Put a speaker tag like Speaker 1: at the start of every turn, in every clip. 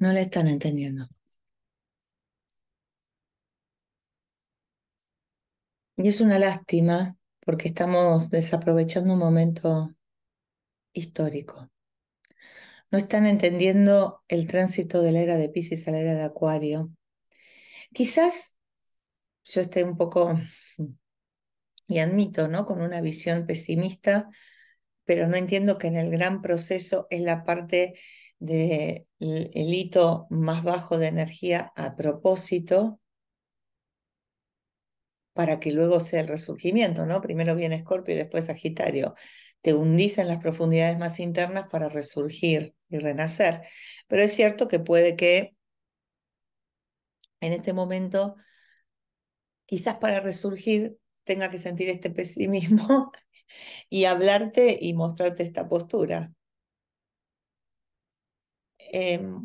Speaker 1: No le están entendiendo. Y es una lástima porque estamos desaprovechando un momento histórico. No están entendiendo el tránsito de la era de Pisces a la era de Acuario. Quizás yo esté un poco, y admito, ¿no? Con una visión pesimista, pero no entiendo que en el gran proceso es la parte del hito más bajo de energía a propósito para que luego sea el resurgimiento, ¿no? Primero viene Escorpio y después Sagitario. Te hundís en las profundidades más internas para resurgir y renacer. Pero es cierto que puede que en este momento, quizás para resurgir, tenga que sentir este pesimismo y hablarte y mostrarte esta postura. Em,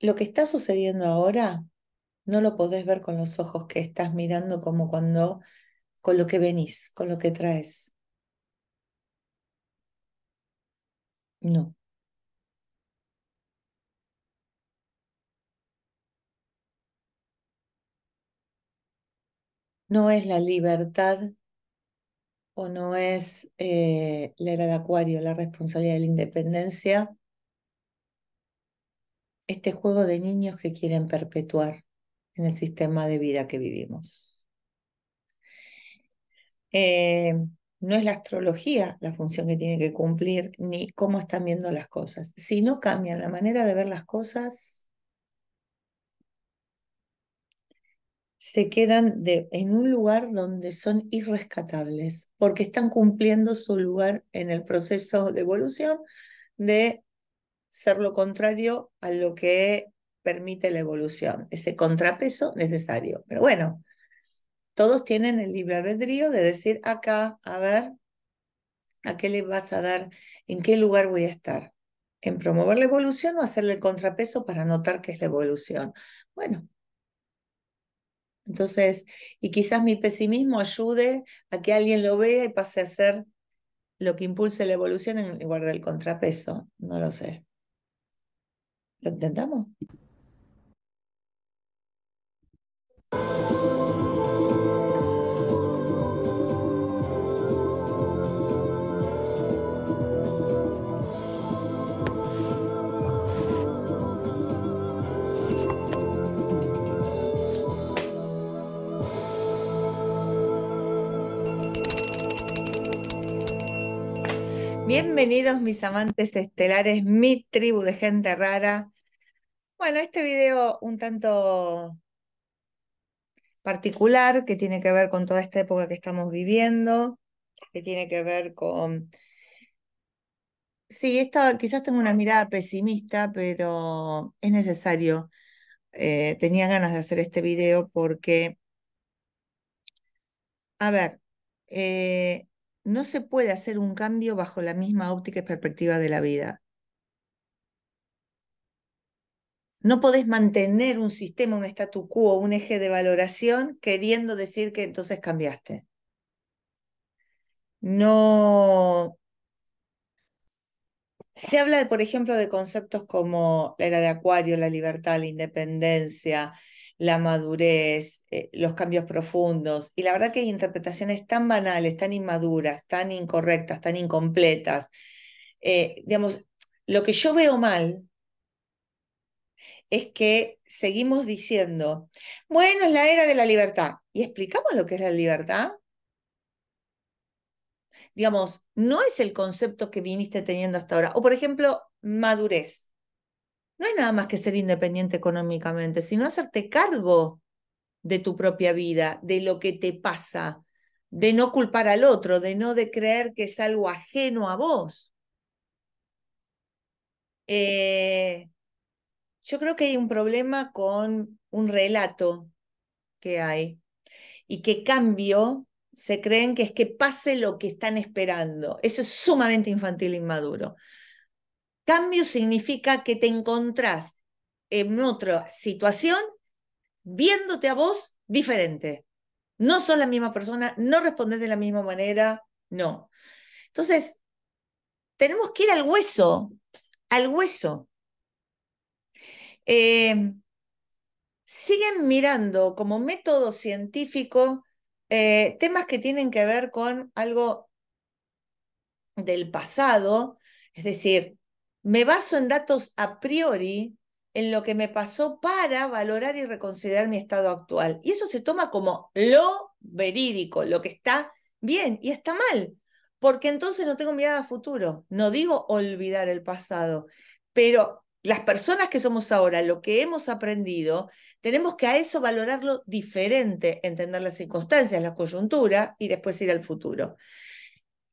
Speaker 1: lo que está sucediendo ahora no lo podés ver con los ojos que estás mirando como cuando con lo que venís, con lo que traes. No. No es la libertad o no es eh, la era de Acuario, la responsabilidad de la independencia, este juego de niños que quieren perpetuar en el sistema de vida que vivimos. Eh, no es la astrología la función que tiene que cumplir ni cómo están viendo las cosas. Si no cambian la manera de ver las cosas, se quedan de, en un lugar donde son irrescatables, porque están cumpliendo su lugar en el proceso de evolución de ser lo contrario a lo que permite la evolución, ese contrapeso necesario. Pero bueno, todos tienen el libre albedrío de decir acá, a ver, ¿a qué le vas a dar? ¿En qué lugar voy a estar? ¿En promover la evolución o hacerle el contrapeso para notar que es la evolución? Bueno, entonces, y quizás mi pesimismo ayude a que alguien lo vea y pase a ser lo que impulse la evolución en lugar del contrapeso, no lo sé. ¿Lo intentamos? Bienvenidos mis amantes estelares, mi tribu de gente rara. Bueno, este video un tanto particular que tiene que ver con toda esta época que estamos viviendo, que tiene que ver con... Sí, quizás tengo una mirada pesimista, pero es necesario. Eh, tenía ganas de hacer este video porque, a ver, eh, no se puede hacer un cambio bajo la misma óptica y perspectiva de la vida. No podés mantener un sistema, un statu quo, un eje de valoración queriendo decir que entonces cambiaste. No. Se habla, por ejemplo, de conceptos como la era de Acuario, la libertad, la independencia, la madurez, eh, los cambios profundos. Y la verdad que hay interpretaciones tan banales, tan inmaduras, tan incorrectas, tan incompletas. Eh, digamos, lo que yo veo mal es que seguimos diciendo, bueno, es la era de la libertad. ¿Y explicamos lo que es la libertad? Digamos, no es el concepto que viniste teniendo hasta ahora. O, por ejemplo, madurez no es nada más que ser independiente económicamente, sino hacerte cargo de tu propia vida, de lo que te pasa, de no culpar al otro, de no de creer que es algo ajeno a vos. Eh, yo creo que hay un problema con un relato que hay y que cambio se creen que es que pase lo que están esperando. Eso es sumamente infantil e inmaduro. Cambio significa que te encontrás en otra situación viéndote a vos diferente. No sos la misma persona, no respondes de la misma manera, no. Entonces, tenemos que ir al hueso, al hueso. Eh, siguen mirando como método científico eh, temas que tienen que ver con algo del pasado, es decir, me baso en datos a priori en lo que me pasó para valorar y reconsiderar mi estado actual. Y eso se toma como lo verídico, lo que está bien y está mal, porque entonces no tengo mirada a futuro. No digo olvidar el pasado, pero las personas que somos ahora, lo que hemos aprendido, tenemos que a eso valorarlo diferente, entender las circunstancias, la coyuntura y después ir al futuro.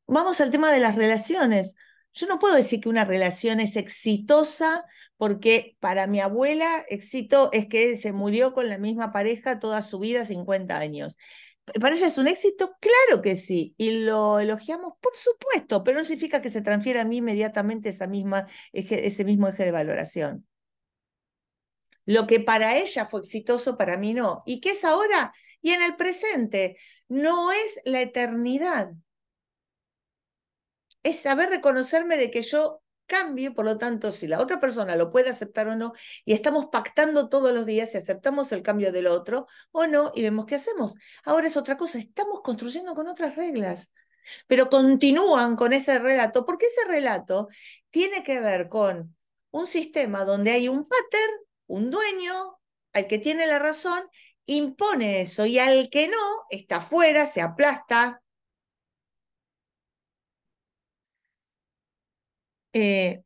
Speaker 1: Vamos al tema de las relaciones. Yo no puedo decir que una relación es exitosa porque para mi abuela éxito es que se murió con la misma pareja toda su vida, 50 años. ¿Para ella es un éxito? Claro que sí. Y lo elogiamos, por supuesto, pero no significa que se transfiera a mí inmediatamente esa misma, ese mismo eje de valoración. Lo que para ella fue exitoso, para mí no. ¿Y qué es ahora? Y en el presente. No es la eternidad es saber reconocerme de que yo cambio, por lo tanto, si la otra persona lo puede aceptar o no, y estamos pactando todos los días si aceptamos el cambio del otro o no, y vemos qué hacemos. Ahora es otra cosa, estamos construyendo con otras reglas, pero continúan con ese relato, porque ese relato tiene que ver con un sistema donde hay un pater, un dueño, al que tiene la razón, impone eso, y al que no, está afuera, se aplasta, Eh,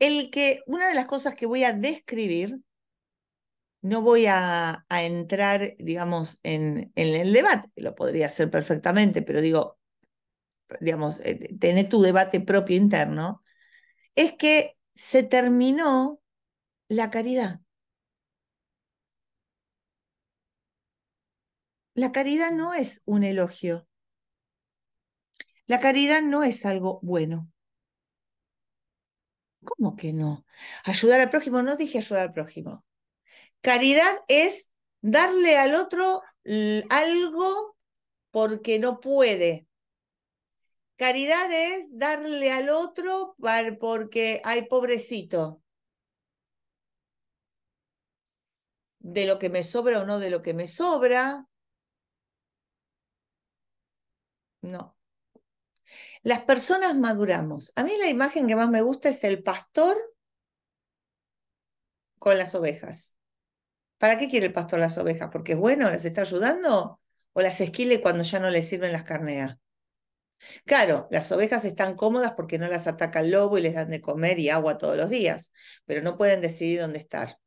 Speaker 1: el que, una de las cosas que voy a describir, no voy a, entrar, digamos, en, el debate, lo podría hacer perfectamente, pero digo, digamos, eh, tener tu debate propio interno, es que se terminó la caridad. La caridad no es un elogio. La caridad no es algo bueno. ¿Cómo que no? Ayudar al prójimo, no dije ayudar al prójimo. Caridad es darle al otro algo porque no puede. Caridad es darle al otro porque hay pobrecito. De lo que me sobra o no de lo que me sobra. No. Las personas maduramos. A mí la imagen que más me gusta es el pastor con las ovejas. ¿Para qué quiere el pastor las ovejas? ¿Porque es bueno, las está ayudando? ¿O las esquile cuando ya no les sirven las carneas? Claro, las ovejas están cómodas porque no las ataca el lobo y les dan de comer y agua todos los días, pero no pueden decidir dónde estar.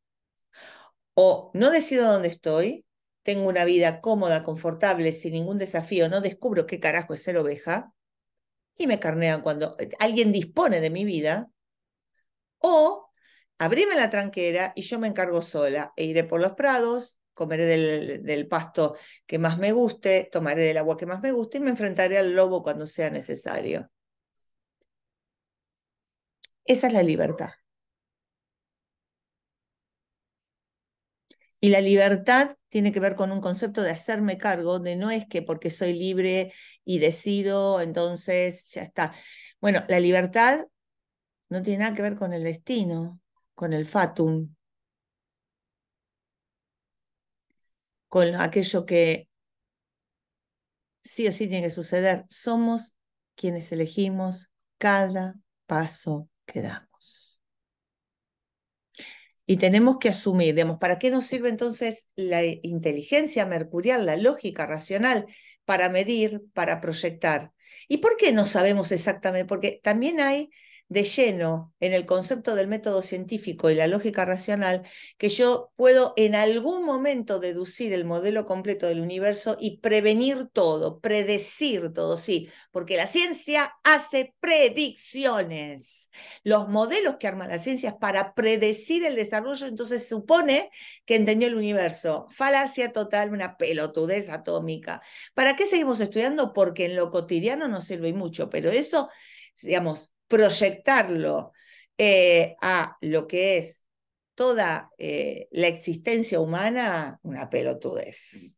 Speaker 1: O no decido dónde estoy, tengo una vida cómoda, confortable, sin ningún desafío, no descubro qué carajo es ser oveja, y me carnean cuando eh, alguien dispone de mi vida, o abríme la tranquera y yo me encargo sola e iré por los prados, comeré del, del, pasto que más me guste, tomaré del agua que más me guste y me enfrentaré al lobo cuando sea necesario. Esa es la libertad. Y la libertad tiene que ver con un concepto de hacerme cargo, de no es que porque soy libre y decido, entonces ya está. Bueno, la libertad no tiene nada que ver con el destino, con el fatum, con aquello que sí o sí tiene que suceder. Somos quienes elegimos cada paso que damos. Y tenemos que asumir, digamos, ¿para qué nos sirve entonces la inteligencia mercurial, la lógica racional, para medir, para proyectar? ¿Y por qué no sabemos exactamente? Porque también hay de lleno en el concepto del método científico y la lógica racional que yo puedo en algún momento deducir el modelo completo del universo y prevenir todo, predecir todo, sí, porque la ciencia hace predicciones. Los modelos que arma la ciencia para predecir el desarrollo, entonces supone que entendió el universo. Falacia total, una pelotudez atómica. ¿Para qué seguimos estudiando? Porque en lo cotidiano no sirve mucho, pero eso digamos, proyectarlo eh, a lo que es toda eh, la existencia humana, una pelotudez.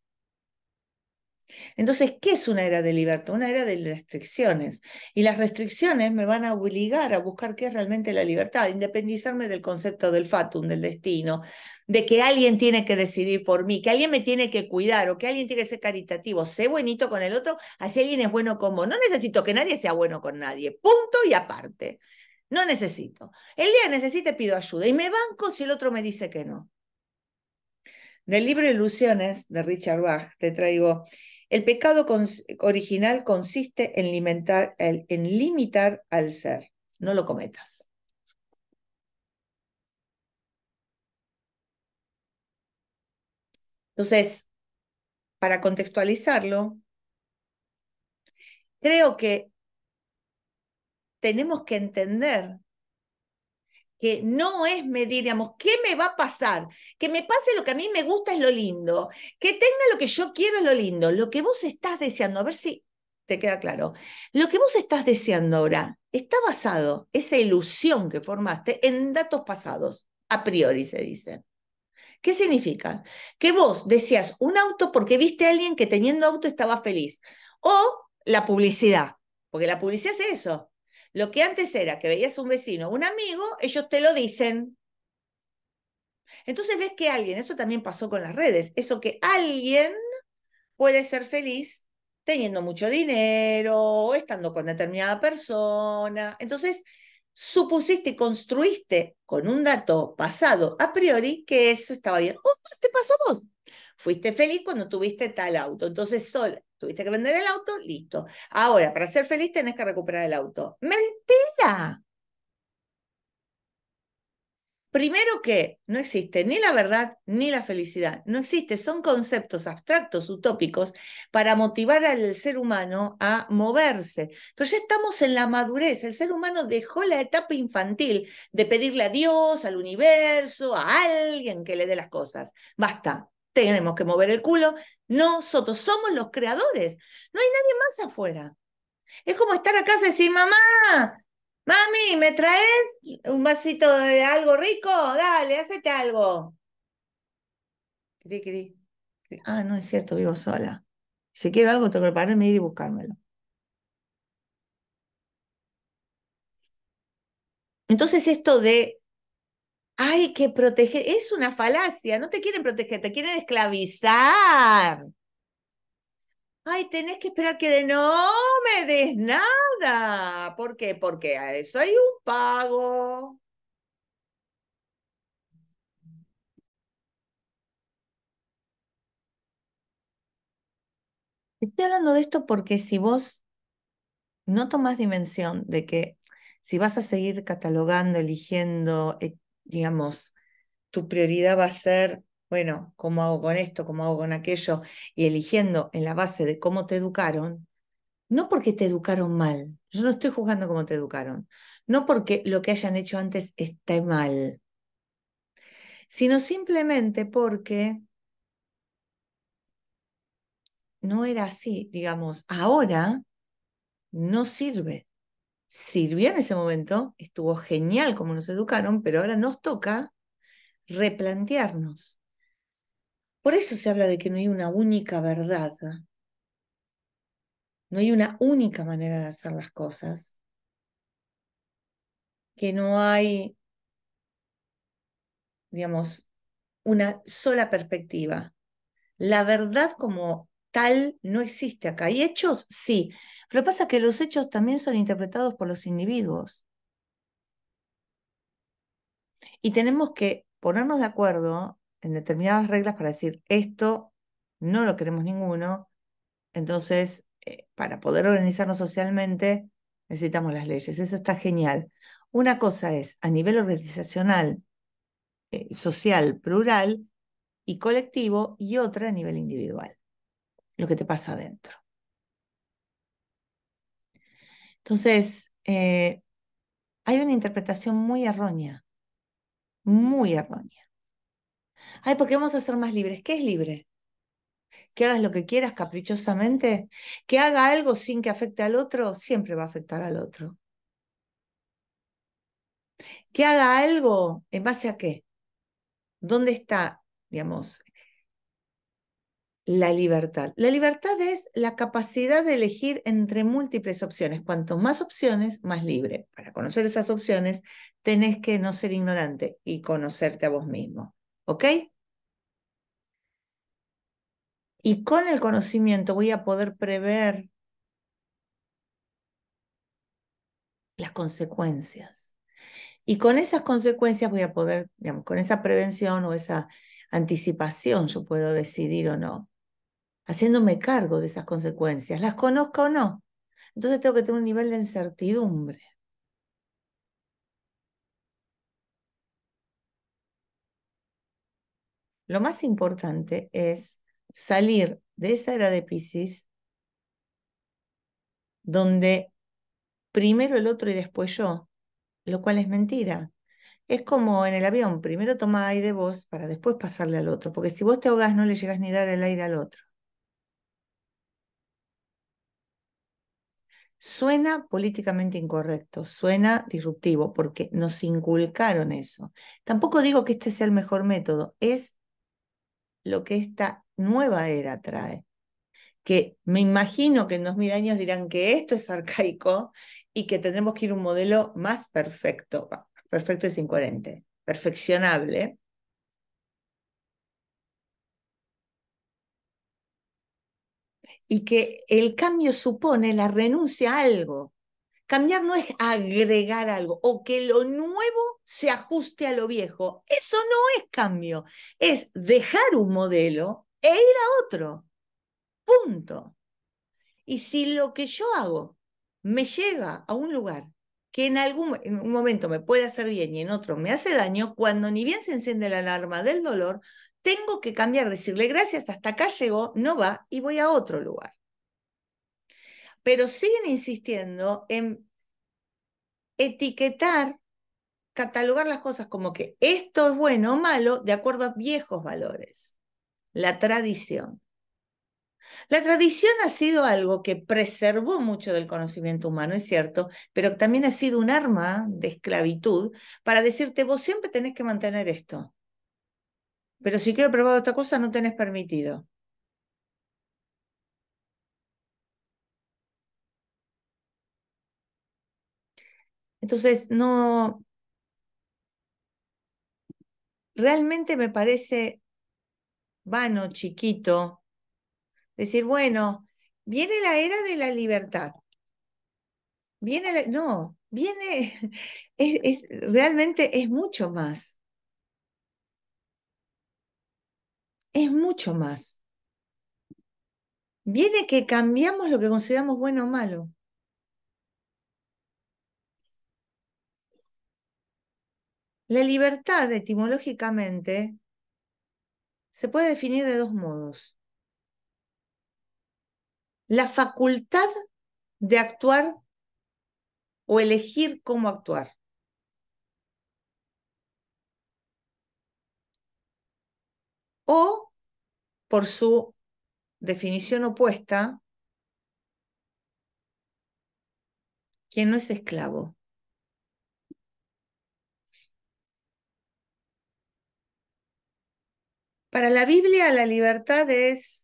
Speaker 1: Entonces, ¿qué es una era de libertad? Una era de restricciones. Y las restricciones me van a obligar a buscar qué es realmente la libertad, independizarme del concepto del fatum, del destino, de que alguien tiene que decidir por mí, que alguien me tiene que cuidar o que alguien tiene que ser caritativo. ser buenito con el otro, así alguien es bueno con No necesito que nadie sea bueno con nadie. Punto y aparte. No necesito. El día que necesite pido ayuda y me banco si el otro me dice que no. Del libro Ilusiones de Richard Bach te traigo, el pecado original consiste en limitar, en limitar al ser, no lo cometas. Entonces, para contextualizarlo, creo que tenemos que entender que no es me diríamos ¿qué me va a pasar? Que me pase lo que a mí me gusta es lo lindo, que tenga lo que yo quiero es lo lindo, lo que vos estás deseando, a ver si te queda claro, lo que vos estás deseando ahora está basado, esa ilusión que formaste, en datos pasados, a priori se dice. ¿Qué significa? Que vos deseas un auto porque viste a alguien que teniendo auto estaba feliz, o la publicidad, porque la publicidad es eso, lo que antes era que veías a un vecino, un amigo, ellos te lo dicen. Entonces ves que alguien, eso también pasó con las redes, eso que alguien puede ser feliz teniendo mucho dinero estando con determinada persona. Entonces, supusiste y construiste con un dato pasado a priori que eso estaba bien. ¡Oh, te pasó vos! Fuiste feliz cuando tuviste tal auto. Entonces, sola, tuviste que vender el auto, listo. Ahora, para ser feliz tenés que recuperar el auto. Mentira. Primero que no existe ni la verdad ni la felicidad, no existe, son conceptos abstractos, utópicos, para motivar al ser humano a moverse. Pero ya estamos en la madurez, el ser humano dejó la etapa infantil de pedirle a Dios, al universo, a alguien que le dé las cosas. Basta, tenemos que mover el culo. Nosotros somos los creadores. No hay nadie más afuera. Es como estar acá y decir, mamá, mami, ¿me traes un vasito de algo rico? Dale, hacete algo. Ah, no es cierto, vivo sola. Si quiero algo, tengo que pararme ir y buscármelo. Entonces esto de hay que proteger, es una falacia, no te quieren proteger, te quieren esclavizar. Ay, tenés que esperar que de no me des nada. ¿Por qué? Porque a eso hay un pago. Estoy hablando de esto porque si vos no tomás dimensión de que si vas a seguir catalogando, eligiendo, eh, digamos, tu prioridad va a ser, bueno, ¿cómo hago con esto? ¿Cómo hago con aquello? Y eligiendo en la base de cómo te educaron, no porque te educaron mal, yo no estoy juzgando cómo te educaron, no porque lo que hayan hecho antes esté mal, sino simplemente porque no era así, digamos, ahora no sirve sirvió en ese momento, estuvo genial como nos educaron, pero ahora nos toca replantearnos. Por eso se habla de que no hay una única verdad, no hay una única manera de hacer las cosas, que no hay, digamos, una sola perspectiva. La verdad como tal no existe acá. ¿Y hechos? Sí. Pero pasa que los hechos también son interpretados por los individuos. Y tenemos que ponernos de acuerdo en determinadas reglas para decir, esto no lo queremos ninguno, entonces, eh, para poder organizarnos socialmente, necesitamos las leyes. Eso está genial. Una cosa es a nivel organizacional, eh, social, plural y colectivo, y otra a nivel individual lo que te pasa adentro. Entonces, eh, hay una interpretación muy errónea, muy errónea. Ay, ¿por qué vamos a ser más libres? ¿Qué es libre? Que hagas lo que quieras caprichosamente, que haga algo sin que afecte al otro, siempre va a afectar al otro. Que haga algo en base a qué? ¿Dónde está, digamos, la libertad. La libertad es la capacidad de elegir entre múltiples opciones. Cuanto más opciones, más libre. Para conocer esas opciones, tenés que no ser ignorante y conocerte a vos mismo. ¿Ok? Y con el conocimiento voy a poder prever las consecuencias. Y con esas consecuencias voy a poder, digamos, con esa prevención o esa anticipación, yo puedo decidir o no haciéndome cargo de esas consecuencias, las conozca o no. Entonces tengo que tener un nivel de incertidumbre. Lo más importante es salir de esa era de Pisces donde primero el otro y después yo, lo cual es mentira. Es como en el avión, primero toma aire vos para después pasarle al otro, porque si vos te ahogás no le llegas ni dar el aire al otro. Suena políticamente incorrecto, suena disruptivo, porque nos inculcaron eso. Tampoco digo que este sea el mejor método, es lo que esta nueva era trae. Que me imagino que en dos mil años dirán que esto es arcaico y que tendremos que ir a un modelo más perfecto. Perfecto es incoherente, perfeccionable, y que el cambio supone la renuncia a algo. Cambiar no es agregar algo o que lo nuevo se ajuste a lo viejo. Eso no es cambio, es dejar un modelo e ir a otro. Punto. Y si lo que yo hago me llega a un lugar que en algún en un momento me puede hacer bien y en otro me hace daño, cuando ni bien se enciende la alarma del dolor, tengo que cambiar, decirle gracias, hasta acá llegó, no va y voy a otro lugar. Pero siguen insistiendo en etiquetar, catalogar las cosas como que esto es bueno o malo de acuerdo a viejos valores, la tradición. La tradición ha sido algo que preservó mucho del conocimiento humano, es cierto, pero también ha sido un arma de esclavitud para decirte, vos siempre tenés que mantener esto. Pero si quiero probar otra cosa, no tenés permitido. Entonces, no. Realmente me parece vano, chiquito, Decir, bueno, viene la era de la libertad. Viene, no, viene, es, realmente es mucho más. Es mucho más. Viene que cambiamos lo que consideramos bueno o malo. La libertad etimológicamente se puede definir de dos modos la facultad de actuar o elegir cómo actuar. O, por su definición opuesta, quien no es esclavo. Para la Biblia la libertad es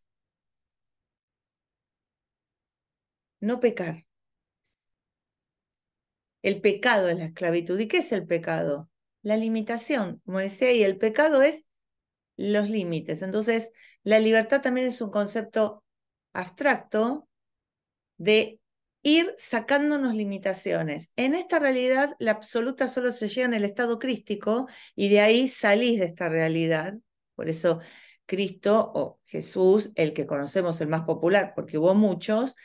Speaker 1: no pecar. El pecado es la esclavitud. ¿Y qué es el pecado? La limitación. Como decía, y el pecado es los límites. Entonces, la libertad también es un concepto abstracto de ir sacándonos limitaciones. En esta realidad, la absoluta solo se llega en el estado crístico y de ahí salís de esta realidad. Por eso Cristo o Jesús, el que conocemos, el más popular, porque hubo muchos,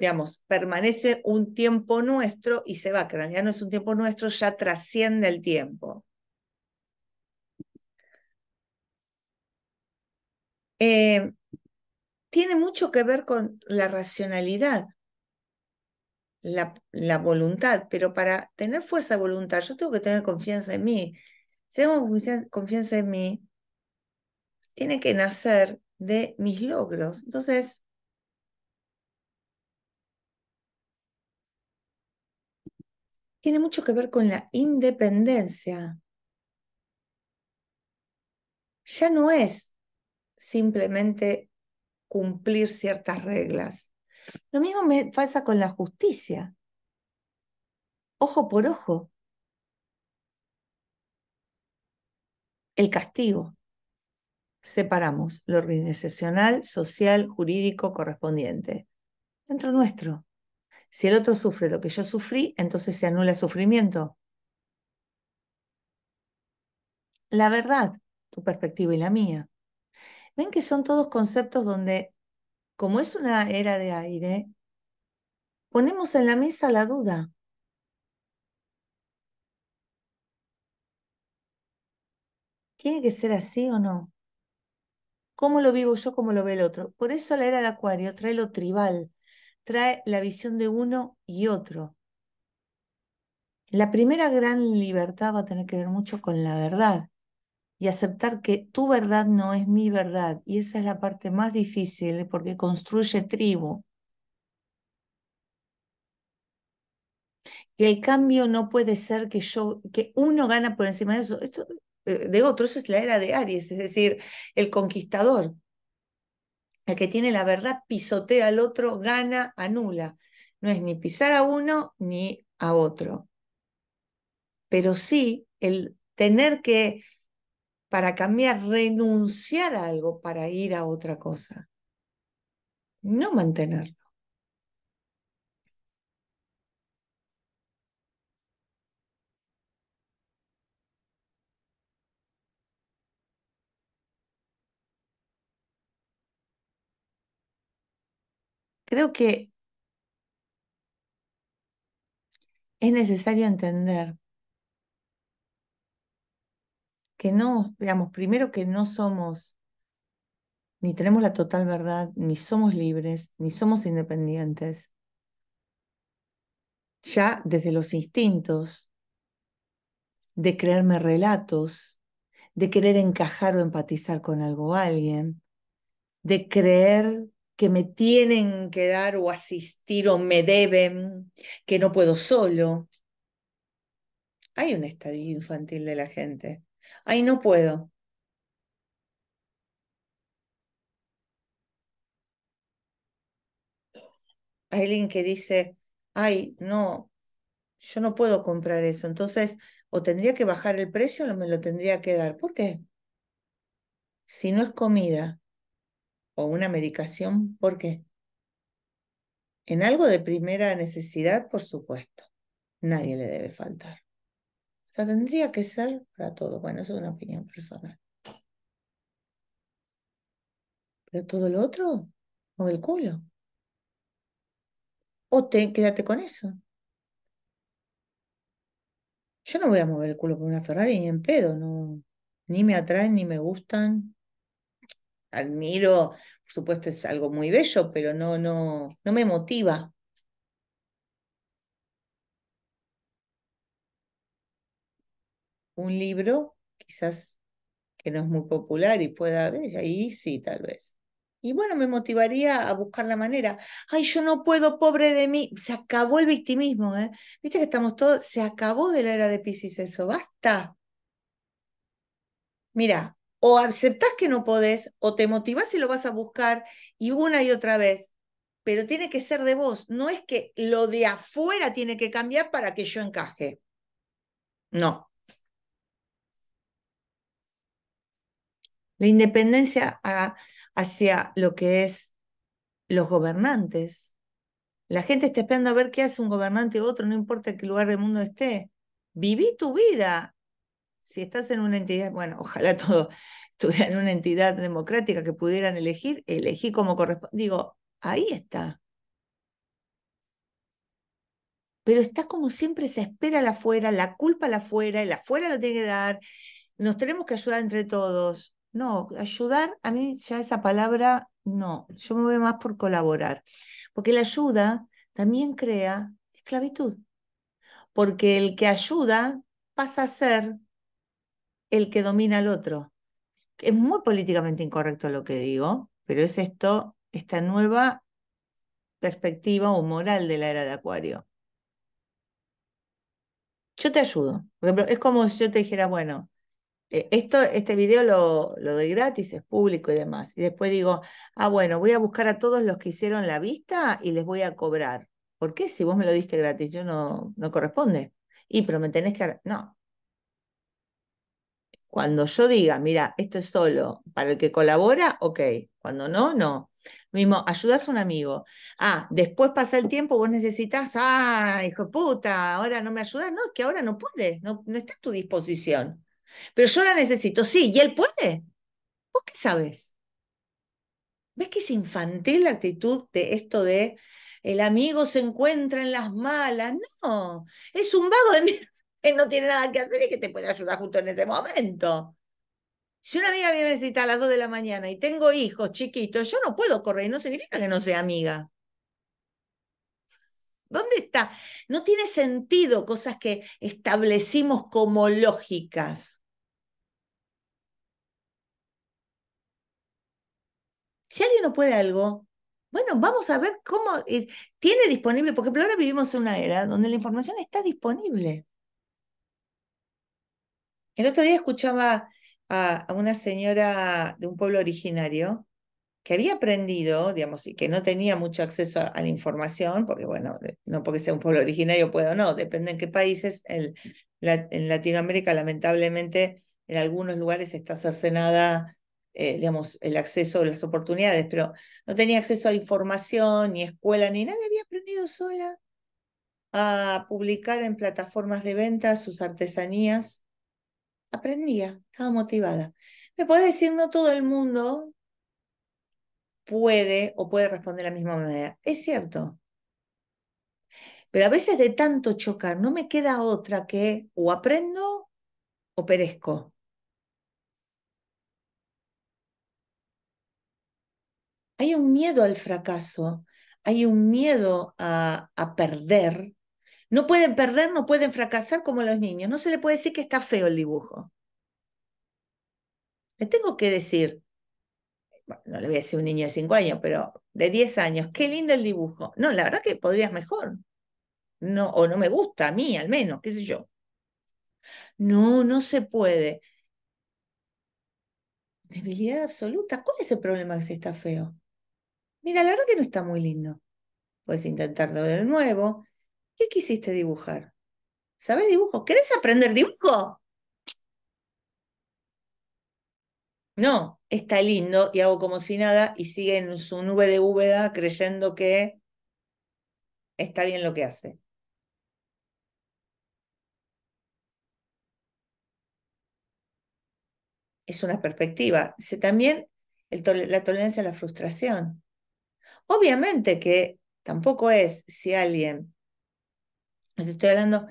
Speaker 1: digamos, permanece un tiempo nuestro y se va, que ya no es un tiempo nuestro, ya trasciende el tiempo. Eh, tiene mucho que ver con la racionalidad, la, la, voluntad, pero para tener fuerza de voluntad yo tengo que tener confianza en mí. Si tengo confianza en mí, tiene que nacer de mis logros. Entonces, tiene mucho que ver con la independencia. Ya no es simplemente cumplir ciertas reglas. Lo mismo me pasa con la justicia. Ojo por ojo. El castigo. Separamos lo organizacional, social, jurídico correspondiente. Dentro nuestro. Si el otro sufre lo que yo sufrí, entonces se anula el sufrimiento. La verdad, tu perspectiva y la mía. Ven que son todos conceptos donde, como es una era de aire, ponemos en la mesa la duda. ¿Tiene que ser así o no? ¿Cómo lo vivo yo? ¿Cómo lo ve el otro? Por eso la era de Acuario trae lo tribal, trae la visión de uno y otro. La primera gran libertad va a tener que ver mucho con la verdad y aceptar que tu verdad no es mi verdad. Y esa es la parte más difícil porque construye tribu. y el cambio no puede ser que yo, que uno gana por encima de eso. Esto, eh, de otro, eso es la era de Aries, es decir, el conquistador. El que tiene la verdad pisotea al otro, gana, anula. No es ni pisar a uno ni a otro. Pero sí el tener que, para cambiar, renunciar a algo para ir a otra cosa. No mantenerlo. Creo que es necesario entender que no, digamos, primero que no somos, ni tenemos la total verdad, ni somos libres, ni somos independientes. Ya desde los instintos de creerme relatos, de querer encajar o empatizar con algo o alguien, de creer que me tienen que dar o asistir o me deben, que no puedo solo. Hay un estadio infantil de la gente. Ay, no puedo. Hay alguien que dice, ay, no, yo no puedo comprar eso. Entonces, o tendría que bajar el precio o me lo tendría que dar. ¿Por qué? Si no es comida, o una medicación, ¿por qué? En algo de primera necesidad, por supuesto, nadie le debe faltar. O sea, tendría que ser para todo. Bueno, eso es una opinión personal. Pero todo lo otro, mueve el culo. O te, quédate con eso. Yo no voy a mover el culo por una Ferrari ni en pedo, no. Ni me atraen, ni me gustan, admiro, por supuesto es algo muy bello, pero no, no, no me motiva. Un libro, quizás que no es muy popular y pueda haber, ahí sí, tal vez. Y bueno, me motivaría a buscar la manera. Ay, yo no puedo, pobre de mí. Se acabó el victimismo, ¿eh? Viste que estamos todos, se acabó de la era de Pisces eso, basta. Mira, o aceptás que no podés, o te motivás y lo vas a buscar, y una y otra vez. Pero tiene que ser de vos, no es que lo de afuera tiene que cambiar para que yo encaje. No. La independencia hacia lo que es los gobernantes. La gente está esperando a ver qué hace un gobernante u otro, no importa en qué lugar del mundo esté. Viví tu vida, si estás en una entidad, bueno, ojalá todo estuviera en una entidad democrática que pudieran elegir, elegí como corresponde. Digo, ahí está. Pero está como siempre se espera la afuera, la culpa la afuera, el afuera lo tiene que dar, nos tenemos que ayudar entre todos. No, ayudar, a mí ya esa palabra, no, yo me voy más por colaborar, porque la ayuda también crea esclavitud, porque el que ayuda pasa a ser el que domina al otro. Es muy políticamente incorrecto lo que digo, pero es esto, esta nueva perspectiva o moral de la era de Acuario. Yo te ayudo. Por ejemplo, es como si yo te dijera, bueno, eh, esto, este video lo, lo doy gratis, es público y demás. Y después digo, ah, bueno, voy a buscar a todos los que hicieron la vista y les voy a cobrar. ¿Por qué si vos me lo diste gratis? Yo no, no corresponde. Y pero me tenés que... No, cuando yo diga, mira, esto es solo para el que colabora, ok. Cuando no, no. Mismo, ayudas a un amigo. Ah, después pasa el tiempo, vos necesitas, ah, hijo de puta, ahora no me ayudas. No, es que ahora no puede, no, no está a tu disposición. Pero yo la necesito, sí, y él puede. ¿Vos qué sabes? ¿Ves que es infantil la actitud de esto de el amigo se encuentra en las malas? No, es un vago de mí él no tiene nada que hacer y que te puede ayudar justo en ese momento. Si una amiga me necesita a las 2 de la mañana y tengo hijos chiquitos, yo no puedo correr, no significa que no sea amiga. ¿Dónde está? No tiene sentido cosas que establecimos como lógicas. Si alguien no puede algo, bueno, vamos a ver cómo eh, tiene disponible, por ejemplo, ahora vivimos en una era donde la información está disponible. El otro día escuchaba a, una señora de un pueblo originario que había aprendido, digamos, y que no tenía mucho acceso a, la información, porque bueno, no porque sea un pueblo originario puede o no, depende en qué países, en Latinoamérica lamentablemente en algunos lugares está cercenada, eh, digamos, el acceso a las oportunidades, pero no tenía acceso a información, ni escuela, ni nadie había aprendido sola a publicar en plataformas de venta sus artesanías aprendía, estaba motivada. Me puede decir, no todo el mundo puede o puede responder de la misma manera. Es cierto. Pero a veces de tanto chocar, no me queda otra que o aprendo o perezco. Hay un miedo al fracaso, hay un miedo a, a perder no pueden perder, no pueden fracasar como los niños. No se le puede decir que está feo el dibujo. Le tengo que decir, no le voy a decir a un niño de 5 años, pero de 10 años, qué lindo el dibujo. No, la verdad que podrías mejor. No, o no me gusta, a mí al menos, qué sé yo. No, no se puede. Debilidad absoluta. ¿Cuál es el problema que se está feo? Mira, la verdad que no está muy lindo. Puedes intentarlo de nuevo, ¿Qué quisiste dibujar? ¿Sabes dibujo? ¿Querés aprender dibujo? No, está lindo y hago como si nada y sigue en su nube de búveda creyendo que está bien lo que hace. Es una perspectiva. también la tolerancia a la frustración. Obviamente que tampoco es si alguien estoy hablando,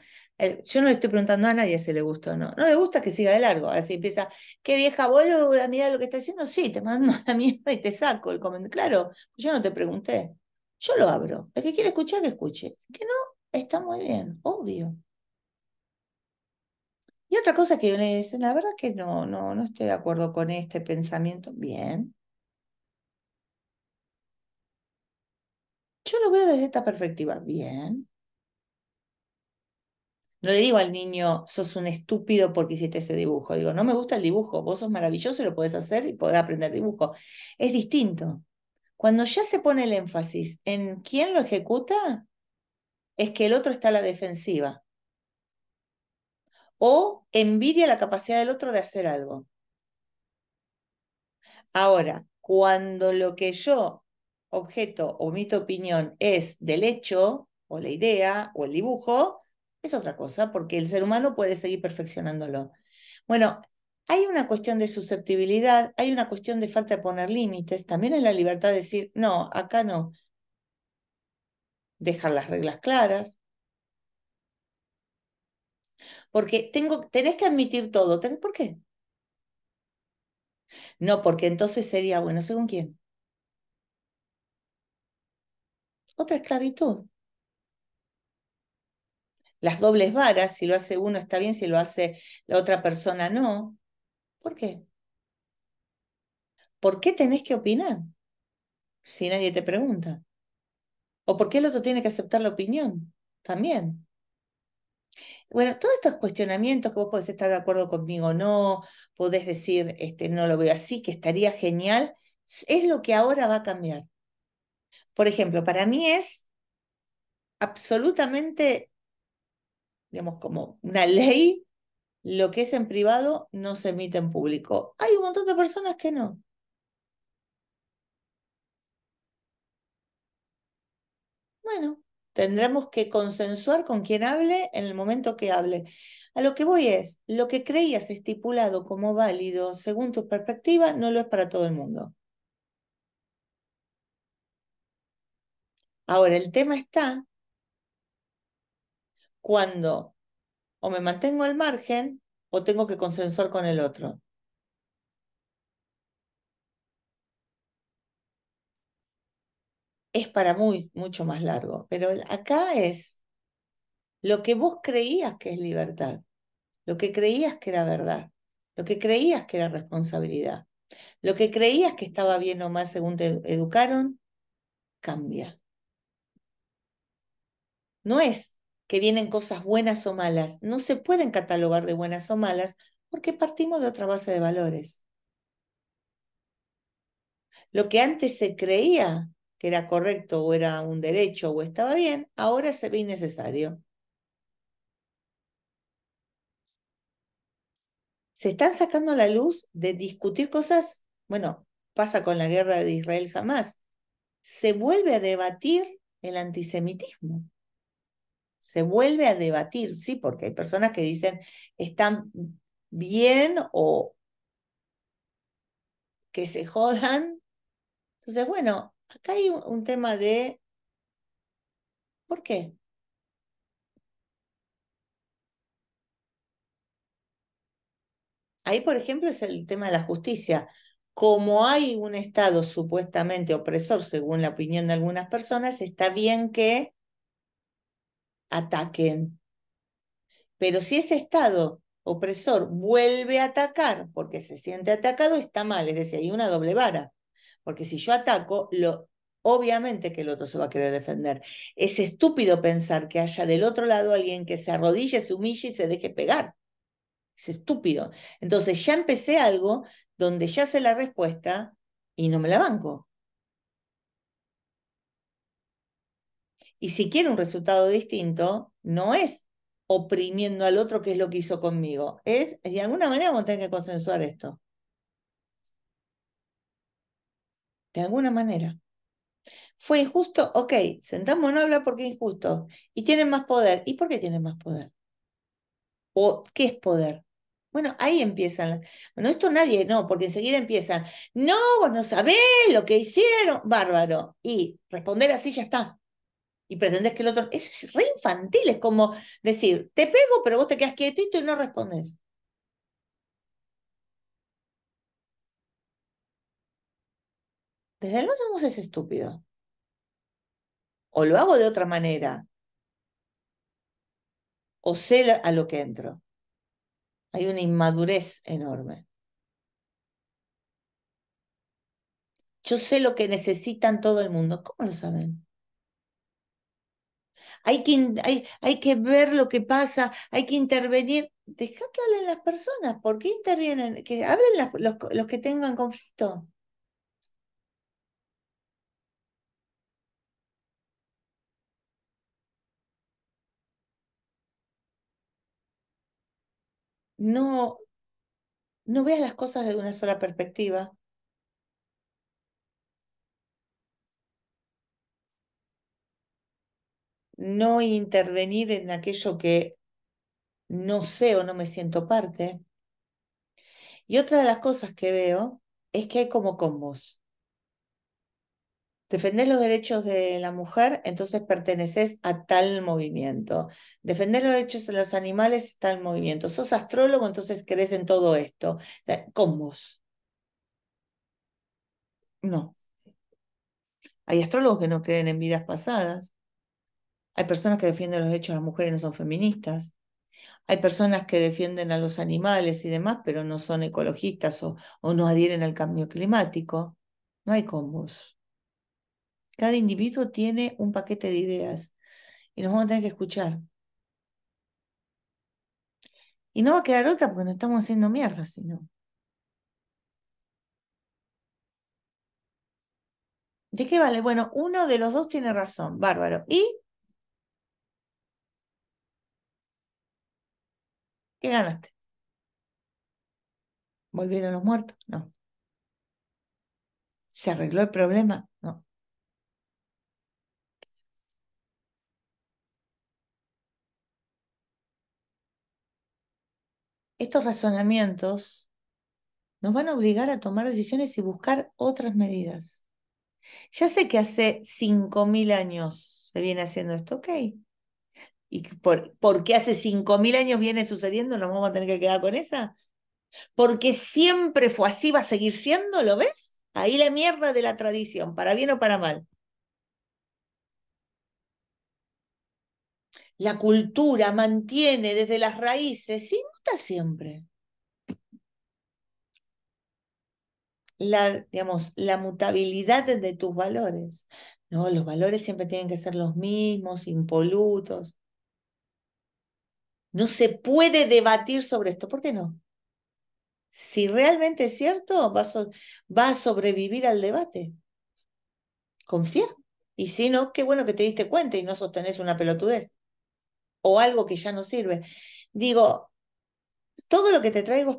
Speaker 1: yo no le estoy preguntando a nadie si le gusta o no. No le gusta que siga de largo. Así empieza, qué vieja boluda, mira lo que está diciendo Sí, te mando la mierda y te saco el comentario. Claro, yo no te pregunté. Yo lo abro. El que quiere escuchar, que escuche. que no, está muy bien, obvio. Y otra cosa que le dice la verdad que no, no, no estoy de acuerdo con este pensamiento. Bien. Yo lo veo desde esta perspectiva. Bien. No le digo al niño, sos un estúpido porque hiciste ese dibujo. Digo, no me gusta el dibujo, vos sos maravilloso, y lo podés hacer y podés aprender dibujo. Es distinto. Cuando ya se pone el énfasis en quién lo ejecuta, es que el otro está a la defensiva. O envidia la capacidad del otro de hacer algo. Ahora, cuando lo que yo objeto o mi opinión es del hecho o la idea o el dibujo, es otra cosa, porque el ser humano puede seguir perfeccionándolo. Bueno, hay una cuestión de susceptibilidad, hay una cuestión de falta de poner límites, también es la libertad de decir, no, acá no. Dejar las reglas claras. Porque tengo, tenés que admitir todo. por qué? No, porque entonces sería bueno, ¿según quién? Otra esclavitud las dobles varas, si lo hace uno está bien, si lo hace la otra persona no. ¿Por qué? ¿Por qué tenés que opinar si nadie te pregunta? ¿O por qué el otro tiene que aceptar la opinión? También. Bueno, todos estos cuestionamientos que vos podés estar de acuerdo conmigo o no, podés decir, este, no lo veo así, que estaría genial, es lo que ahora va a cambiar. Por ejemplo, para mí es absolutamente digamos, como una ley, lo que es en privado no se emite en público. Hay un montón de personas que no. Bueno, tendremos que consensuar con quien hable en el momento que hable. A lo que voy es, lo que creías estipulado como válido según tu perspectiva no lo es para todo el mundo. Ahora, el tema está cuando o me mantengo al margen o tengo que consensuar con el otro. Es para muy, mucho más largo, pero acá es lo que vos creías que es libertad, lo que creías que era verdad, lo que creías que era responsabilidad, lo que creías que estaba bien o mal según te educaron, cambia. No es que vienen cosas buenas o malas, no se pueden catalogar de buenas o malas porque partimos de otra base de valores. Lo que antes se creía que era correcto o era un derecho o estaba bien, ahora se ve innecesario. Se están sacando a la luz de discutir cosas, bueno, pasa con la guerra de Israel jamás, se vuelve a debatir el antisemitismo se vuelve a debatir, sí, porque hay personas que dicen, están bien o que se jodan. Entonces, bueno, acá hay un tema de, ¿por qué? Ahí, por ejemplo, es el tema de la justicia. Como hay un Estado supuestamente opresor, según la opinión de algunas personas, está bien que ataquen. Pero si ese Estado opresor vuelve a atacar porque se siente atacado, está mal, es decir, hay una doble vara. Porque si yo ataco, lo, obviamente que el otro se va a querer defender. Es estúpido pensar que haya del otro lado alguien que se arrodille, se humille y se deje pegar. Es estúpido. Entonces ya empecé algo donde ya sé la respuesta y no me la banco. Y si quiere un resultado distinto, no es oprimiendo al otro, que es lo que hizo conmigo. Es, de alguna manera vamos a tener que consensuar esto. De alguna manera. ¿Fue injusto? Ok, Sentamos, no habla porque es injusto. Y tienen más poder. ¿Y por qué tienen más poder? ¿O qué es poder? Bueno, ahí empiezan. Bueno, esto nadie, no, porque enseguida empiezan. No, vos no sabés lo que hicieron. Bárbaro. Y responder así ya está y pretendés que el otro. Eso Es re infantil, es como decir, te pego, pero vos te quedas quietito y no respondes. Desde luego no es estúpido. O lo hago de otra manera. O sé a lo que entro. Hay una inmadurez enorme. Yo sé lo que necesitan todo el mundo. ¿Cómo lo saben? hay que, ver lo que pasa, hay que intervenir. Deja que hablen las personas, ¿por qué intervienen? Que hablen los, los que tengan conflicto. No, no veas las cosas de una sola perspectiva, no intervenir en aquello que no sé o no me siento parte. Y otra de las cosas que veo es que hay como combos. Defendés los derechos de la mujer, entonces perteneces a tal movimiento. defender los derechos de los animales, tal movimiento. Sos astrólogo, entonces crees en todo esto. combos. No. Hay astrólogos que no creen en vidas pasadas. Hay personas que defienden los derechos de las mujeres y no son feministas. Hay personas que defienden a los animales y demás, pero no son ecologistas o, o no adhieren al cambio climático. No hay combos. Cada individuo tiene un paquete de ideas y nos vamos a tener que escuchar. Y no va a quedar otra porque no estamos haciendo mierda, sino. ¿De qué vale? Bueno, uno de los dos tiene razón, bárbaro. ¿Y ¿Qué ganaste? ¿Volvieron los muertos? No. ¿Se arregló el problema? No. Estos razonamientos nos van a obligar a tomar decisiones y buscar otras medidas. Ya sé que hace 5.000 años se viene haciendo esto, ok, ¿Y por, qué hace 5.000 años viene sucediendo? ¿Nos vamos a tener que quedar con esa? Porque siempre fue así, va a seguir siendo, ¿lo ves? Ahí la mierda de la tradición, para bien o para mal. La cultura mantiene desde las raíces, sí, muta siempre. La, digamos, la mutabilidad de tus valores. No, los valores siempre tienen que ser los mismos, impolutos. No se puede debatir sobre esto. ¿Por qué no? Si realmente es cierto, va a, a sobrevivir al debate. Confía. Y si no, qué bueno que te diste cuenta y no sostenés una pelotudez o algo que ya no sirve. Digo, todo lo que te traigo es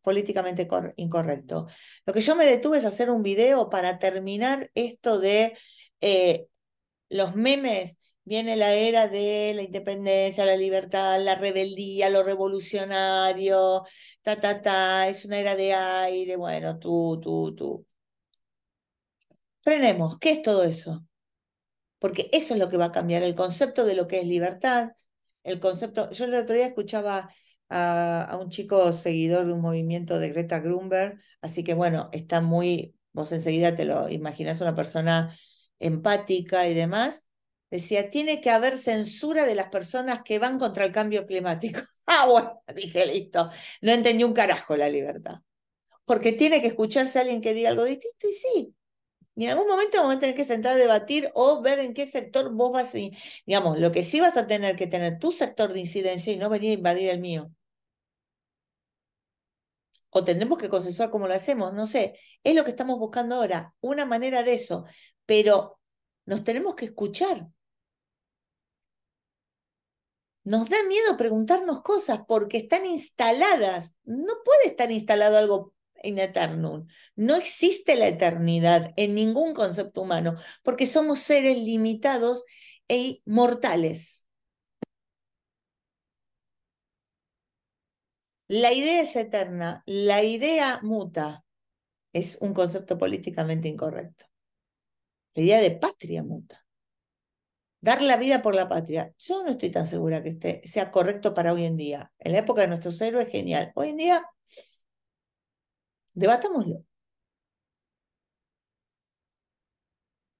Speaker 1: políticamente incorrecto. Lo que yo me detuve es hacer un video para terminar esto de eh, los memes viene la era de la independencia, la libertad, la rebeldía, lo revolucionario, ta, ta, ta, es una era de aire, bueno, tú, tú, tú. Frenemos, ¿qué es todo eso? Porque eso es lo que va a cambiar, el concepto de lo que es libertad, el concepto, yo el otro día escuchaba a, un chico seguidor de un movimiento de Greta Grunberg, así que bueno, está muy, vos enseguida te lo imaginas una persona empática y demás, Decía, tiene que haber censura de las personas que van contra el cambio climático. ah, bueno, dije, listo. No entendí un carajo la libertad. Porque tiene que escucharse a alguien que diga algo distinto y sí. Y en algún momento vamos a tener que sentar a debatir o ver en qué sector vos vas, y, digamos, lo que sí vas a tener que tener tu sector de incidencia y no venir a invadir el mío. O tendremos que consensuar cómo lo hacemos, no sé. Es lo que estamos buscando ahora, una manera de eso. Pero nos tenemos que escuchar. Nos da miedo preguntarnos cosas porque están instaladas. No puede estar instalado algo en eternum. No existe la eternidad en ningún concepto humano porque somos seres limitados e mortales. La idea es eterna, la idea muta. Es un concepto políticamente incorrecto la idea de patria muta. Dar la vida por la patria. Yo no estoy tan segura que este sea correcto para hoy en día. En la época de nuestros héroes, genial. Hoy en día, debatámoslo.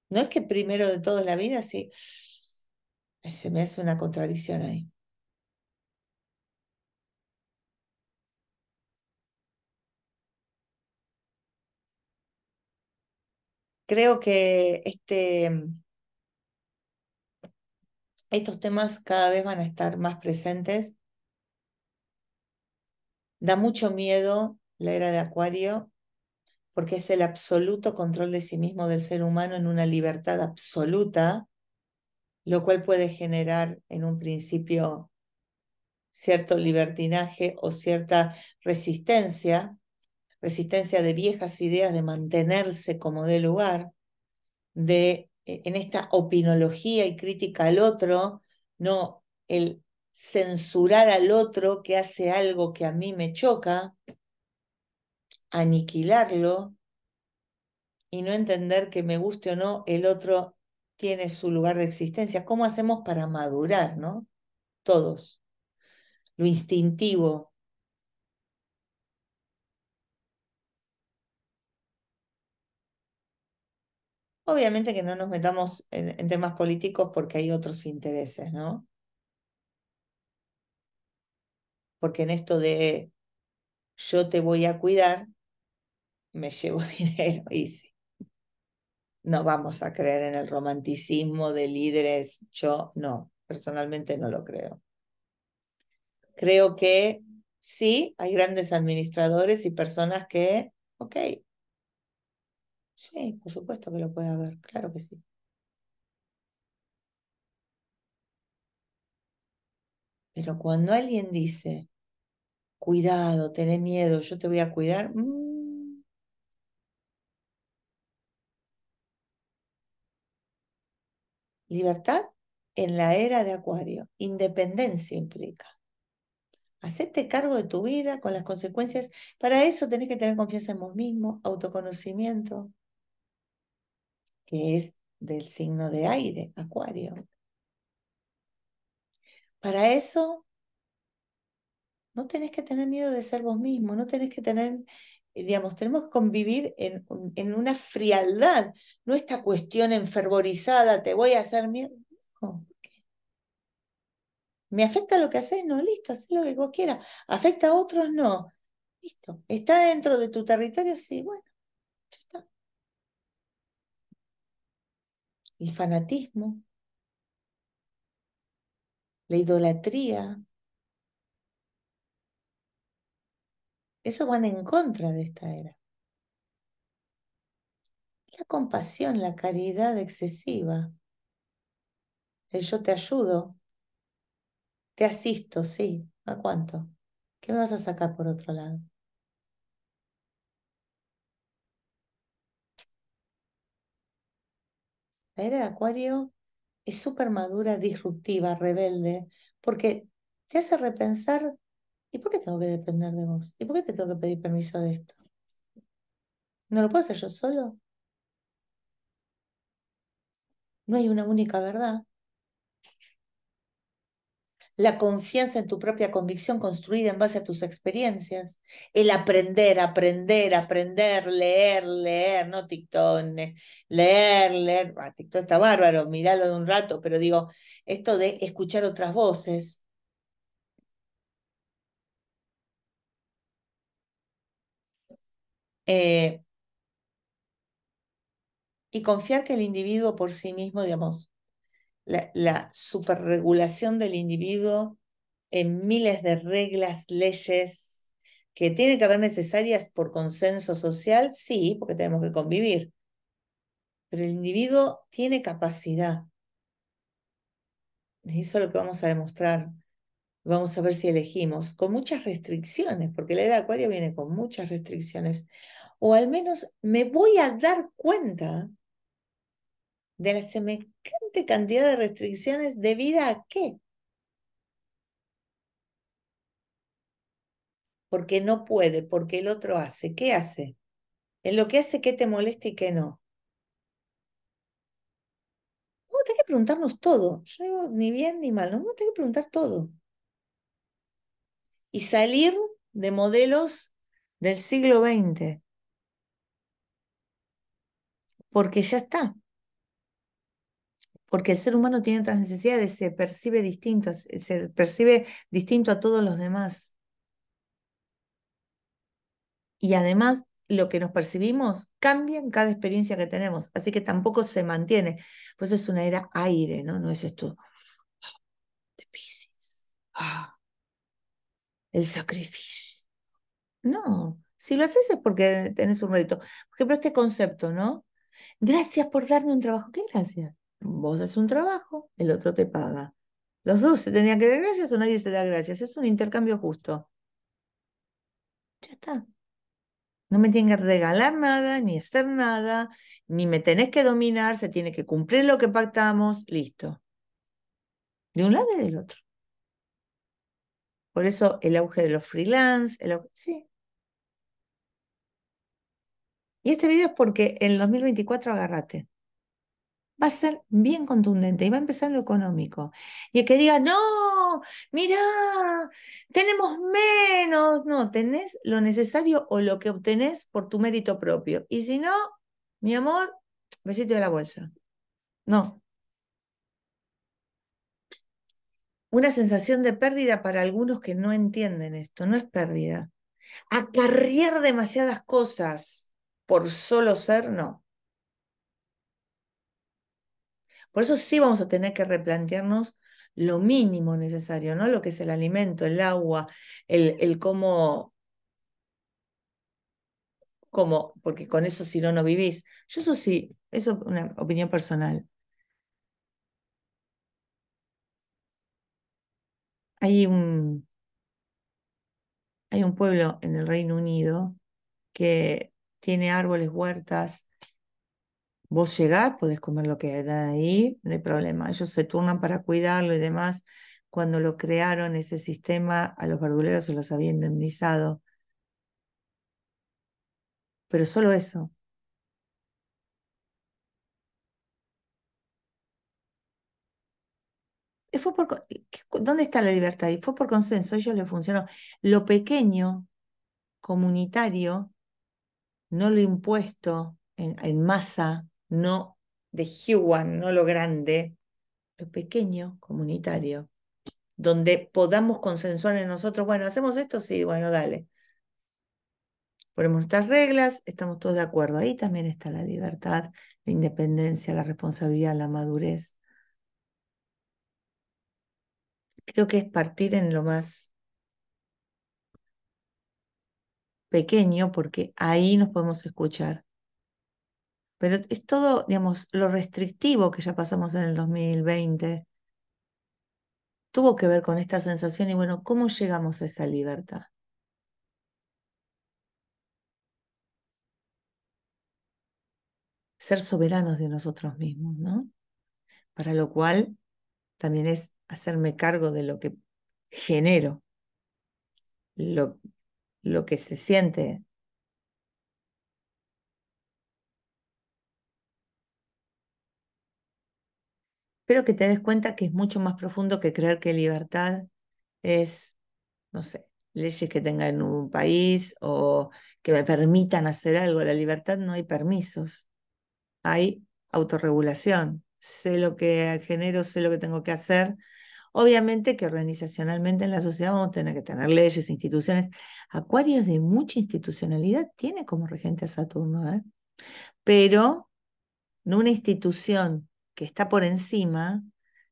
Speaker 1: No es que primero de todo es la vida, sí. Se me hace una contradicción ahí. creo que este, mm, estos temas cada vez van a estar más presentes. Da mucho miedo la era de Acuario porque es el absoluto control de sí mismo del ser humano en una libertad absoluta, lo cual puede generar en un principio cierto libertinaje o cierta resistencia resistencia de viejas ideas de mantenerse como de lugar, de e, en esta opinología y crítica al otro, no el censurar al otro que hace algo que a mí me choca, aniquilarlo y no entender que me guste o no, el otro tiene su lugar de existencia. ¿Cómo hacemos para madurar, no? Todos. Lo instintivo, Obviamente que no nos metamos en, temas políticos porque hay otros intereses, ¿no? Porque en esto de yo te voy a cuidar, me llevo dinero y sí. No vamos a creer en el romanticismo de líderes, yo no, personalmente no lo creo. Creo que sí, hay grandes administradores y personas que, ok, Sí, por supuesto que lo puede haber, claro que sí. Pero cuando alguien dice, cuidado, tené miedo, yo te voy a cuidar, mm. libertad en la era de Acuario, independencia implica. Hacete cargo de tu vida con las consecuencias. Para eso tenés que tener confianza en vos mismo, autoconocimiento, que es del signo de aire, Acuario. Para eso, no tenés que tener miedo de ser vos mismo, no tenés que tener, eh, digamos, tenemos que convivir en, en una frialdad, no esta cuestión enfervorizada, te voy a hacer miedo. ¿Me afecta lo que haces? No, listo, haz lo que vos quieras. ¿Afecta a otros? No. Listo. ¿Está dentro de tu territorio? Sí, bueno, está el fanatismo, la idolatría. Eso van en contra de esta era. La compasión, la caridad excesiva. El yo te ayudo, te asisto, sí. ¿A cuánto? ¿Qué me vas a sacar por otro lado? La era de Acuario es súper madura, disruptiva, rebelde, porque te hace repensar, ¿y por qué tengo que depender de vos? ¿Y por qué te tengo que pedir permiso de esto? ¿No lo puedo hacer yo solo? No hay una única verdad, la confianza en tu propia convicción construida en base a tus experiencias, el aprender, aprender, aprender, leer, leer, no TikTok, leer, leer, TikTok está bárbaro, miralo de un rato, pero digo, esto de escuchar otras voces. Eh, y confiar que el individuo por sí mismo, digamos, la, superregulación del individuo en miles de reglas, leyes, que tienen que haber necesarias por consenso social, sí, porque tenemos que convivir. Pero el individuo tiene capacidad. eso es lo que vamos a demostrar. Vamos a ver si elegimos, con muchas restricciones, porque la edad de acuario viene con muchas restricciones. O al menos me voy a dar cuenta de las, cantidad de restricciones debida a qué? Porque no puede, porque el otro hace. ¿Qué hace? En lo que hace, ¿qué te molesta y qué no? No, tener que preguntarnos todo. Yo digo ni bien ni mal, no, a tener que preguntar todo. Y salir de modelos del siglo XX. Porque ya está porque el ser humano tiene otras necesidades, se percibe distinto, se percibe distinto a todos los demás. Y además, lo que nos percibimos cambia en cada experiencia que tenemos, así que tampoco se mantiene. Pues es una era aire, ¿no? No es esto ah, ah, el sacrificio. No, si lo haces es porque tenés un rédito. Por ejemplo, este concepto, ¿no? Gracias por darme un trabajo. ¿Qué gracias? Vos haces un trabajo, el otro te paga. Los dos se tenían que dar gracias o nadie se da gracias. Es un intercambio justo. Ya está. No me tienen que regalar nada, ni hacer nada, ni me tenés que dominar, se tiene que cumplir lo que pactamos, listo. De un lado y del otro. Por eso el auge de los freelance, el auge, sí. Y este video es porque en el 2024 agárrate va a ser bien contundente y va a empezar lo económico. Y el que diga, no, mirá, tenemos menos, no, tenés lo necesario o lo que obtenés por tu mérito propio. Y si no, mi amor, besito de la bolsa. No. Una sensación de pérdida para algunos que no entienden esto, no es pérdida. Acarrear demasiadas cosas por solo ser, no. Por eso sí vamos a tener que replantearnos lo mínimo necesario, ¿no? Lo que es el alimento, el agua, el, cómo, cómo, porque con eso si no, no vivís. Yo eso sí, eso es una opinión personal. Hay un, hay un pueblo en el Reino Unido que tiene árboles, huertas, Vos llegás, podés comer lo que hay ahí, no hay problema. Ellos se turnan para cuidarlo y demás. Cuando lo crearon ese sistema, a los verduleros se los había indemnizado. Pero solo eso. Eh, fue por, eh, ¿Dónde está la libertad? Y fue por consenso, ellos le funcionó. Lo pequeño, comunitario, no lo impuesto en, en masa, no de Huan no lo grande, lo pequeño, comunitario, donde podamos consensuar en nosotros, bueno, ¿hacemos esto? Sí, bueno, dale. Ponemos nuestras reglas, estamos todos de acuerdo. Ahí también está la libertad, la independencia, la responsabilidad, la madurez. Creo que es partir en lo más pequeño porque ahí nos podemos escuchar. Pero es todo, digamos, lo restrictivo que ya pasamos en el 2020 tuvo que ver con esta sensación y bueno, ¿cómo llegamos a esa libertad? Ser soberanos de nosotros mismos, ¿no? Para lo cual también es hacerme cargo de lo que genero, lo, lo que se siente pero que te des cuenta que es mucho más profundo que creer que libertad es, no sé, leyes que tenga en un país o que me permitan hacer algo. La libertad no hay permisos, hay autorregulación. Sé lo que genero, sé lo que tengo que hacer. Obviamente que organizacionalmente en la sociedad vamos a tener que tener leyes, instituciones. Acuarios de mucha institucionalidad tiene como regente a Saturno, ¿eh? pero no una institución que está por encima,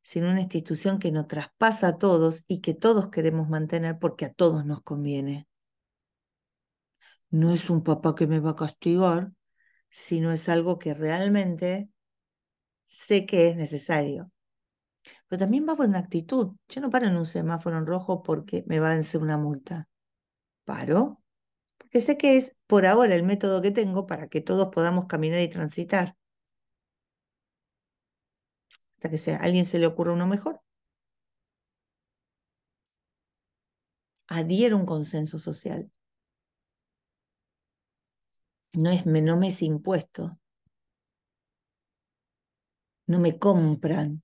Speaker 1: sino una institución que nos traspasa a todos y que todos queremos mantener porque a todos nos conviene. No es un papá que me va a castigar, sino es algo que realmente sé que es necesario. Pero también va por una actitud. Yo no paro en un semáforo en rojo porque me va a vencer una multa. Paro porque sé que es por ahora el método que tengo para que todos podamos caminar y transitar hasta que alguien se le ocurra uno mejor. Adhiero un consenso social. No, es, no me es impuesto. No me compran.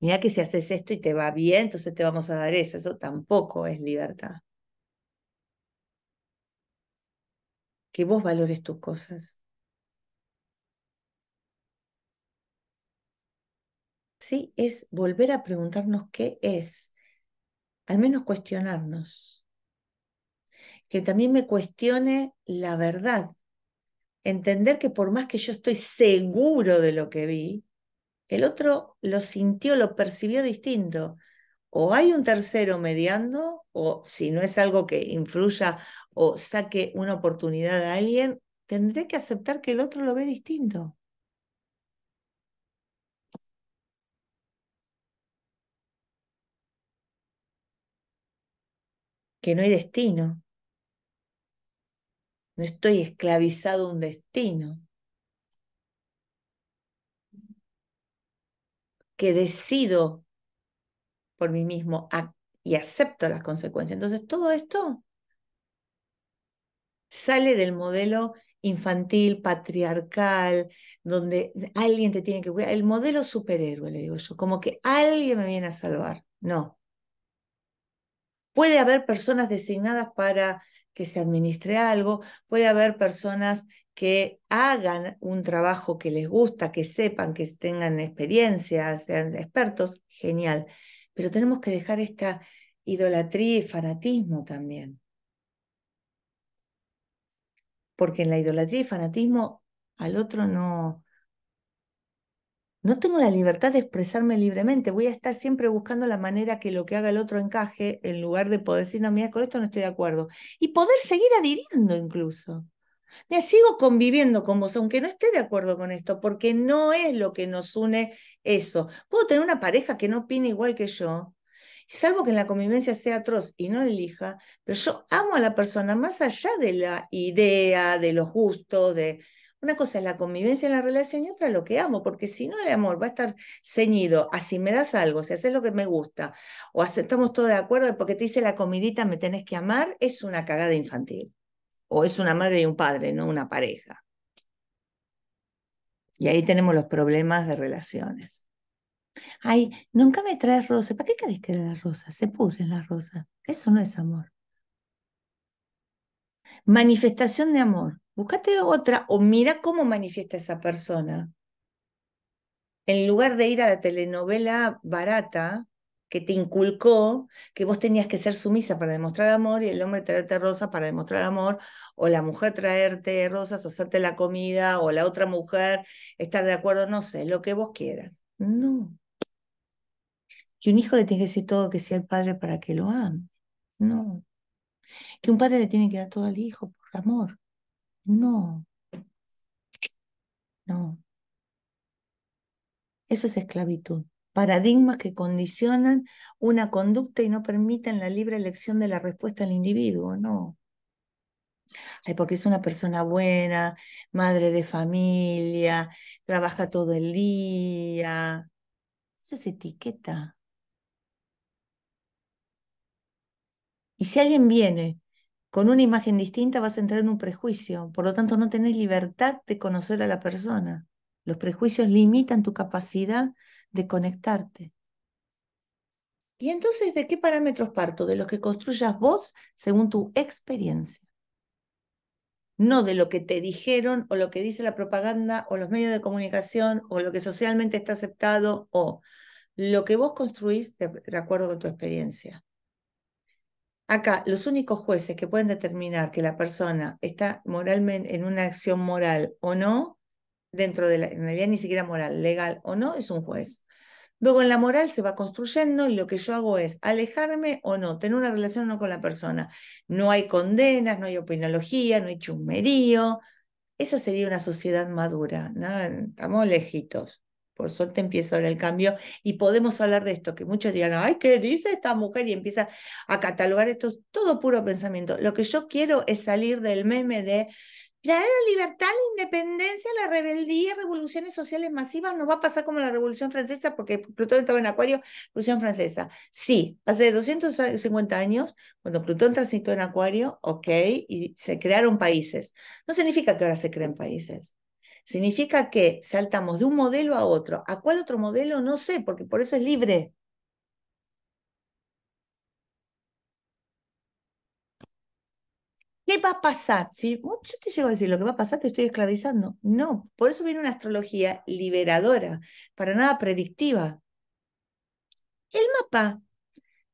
Speaker 1: Mira que si haces esto y te va bien, entonces te vamos a dar eso. Eso tampoco es libertad. Que vos valores tus cosas. ¿sí? Es volver a preguntarnos qué es, al menos cuestionarnos. Que también me cuestione la verdad. Entender que por más que yo estoy seguro de lo que vi, el otro lo sintió, lo percibió distinto. O hay un tercero mediando, o si no es algo que influya o saque una oportunidad a alguien, tendré que aceptar que el otro lo ve distinto. que no hay destino. No estoy esclavizado a un destino. Que decido por mí mismo y acepto las consecuencias. Entonces, todo esto sale del modelo infantil, patriarcal, donde alguien te tiene que cuidar. El modelo superhéroe, le digo yo, como que alguien me viene a salvar. No. Puede haber personas designadas para que se administre algo, puede haber personas que hagan un trabajo que les gusta, que sepan, que tengan experiencia, sean expertos, genial. Pero tenemos que dejar esta idolatría y fanatismo también. Porque en la idolatría y fanatismo al otro no, no tengo la libertad de expresarme libremente, voy a estar siempre buscando la manera que lo que haga el otro encaje en lugar de poder decir, no, mira, con esto no estoy de acuerdo. Y poder seguir adhiriendo incluso. Me sigo conviviendo con vos, aunque no esté de acuerdo con esto, porque no es lo que nos une eso. Puedo tener una pareja que no opine igual que yo, salvo que en la convivencia sea atroz y no elija, pero yo amo a la persona más allá de la idea, de los gustos, de una cosa es la convivencia en la relación y otra lo que amo, porque si no el amor va a estar ceñido a si me das algo, si haces lo que me gusta, o aceptamos todos de acuerdo porque te hice la comidita, me tenés que amar, es una cagada infantil. O es una madre y un padre, no una pareja. Y ahí tenemos los problemas de relaciones. Ay, nunca me traes rosas. ¿Para qué querés que las rosas? Se pudren las rosas. Eso no es amor. Manifestación de amor. Buscate otra o mira cómo manifiesta esa persona. En lugar de ir a la telenovela barata que te inculcó que vos tenías que ser sumisa para demostrar amor y el hombre traerte rosas para demostrar amor, o la mujer traerte rosas o hacerte la comida, o la otra mujer estar de acuerdo, no sé, lo que vos quieras. No. Y un hijo le tiene que decir todo que sea el padre para que lo ame. No. Que un padre le tiene que dar todo al hijo por amor. No. No. Eso es esclavitud. Paradigmas que condicionan una conducta y no permiten la libre elección de la respuesta al individuo. No. Ay, porque es una persona buena, madre de familia, trabaja todo el día. Eso es etiqueta. Y si alguien viene con una imagen distinta, vas a entrar en un prejuicio. Por lo tanto, no tenés libertad de conocer a la persona. Los prejuicios limitan tu capacidad de conectarte. Y entonces, ¿de qué parámetros parto? De los que construyas vos según tu experiencia. No de lo que te dijeron o lo que dice la propaganda o los medios de comunicación o lo que socialmente está aceptado o lo que vos construís de, acuerdo con tu experiencia. Acá, los únicos jueces que pueden determinar que la persona está moralmente en una acción moral o no, dentro de la, en realidad ni siquiera moral, legal o no, es un juez. Luego en la moral se va construyendo y lo que yo hago es alejarme o no, tener una relación o no con la persona. No hay condenas, no hay opinología, no hay chumerío. Esa sería una sociedad madura, ¿no? estamos lejitos. Por suerte empieza ahora el cambio y podemos hablar de esto, que muchos dirán, ay, ¿qué dice esta mujer? Y empieza a catalogar esto, todo puro pensamiento. Lo que yo quiero es salir del meme de la libertad, la independencia, la rebeldía, revoluciones sociales masivas, no va a pasar como la Revolución Francesa, porque Plutón estaba en Acuario, Revolución Francesa. Sí, hace 250 años, cuando Plutón transitó en Acuario, ok, y se crearon países. No significa que ahora se creen países. Significa que saltamos de un modelo a otro. ¿A cuál otro modelo? No sé, porque por eso es libre. ¿Qué va a pasar? Si yo te llego a decir, lo que va a pasar, te estoy esclavizando. No, por eso viene una astrología liberadora, para nada predictiva. El mapa,